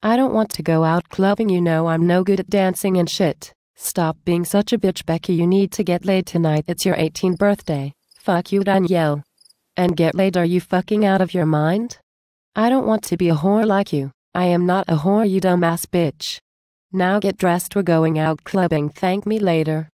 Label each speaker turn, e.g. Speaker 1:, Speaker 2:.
Speaker 1: I don't want to go out clubbing, you know I'm no good at dancing and shit. Stop being such a bitch, Becky. You need to get laid tonight. It's your 18th birthday. Fuck you, Danielle. And get laid, are you fucking out of your mind? I don't want to be a whore like you. I am not a whore, you dumbass bitch. Now get dressed, we're going out clubbing, thank me later.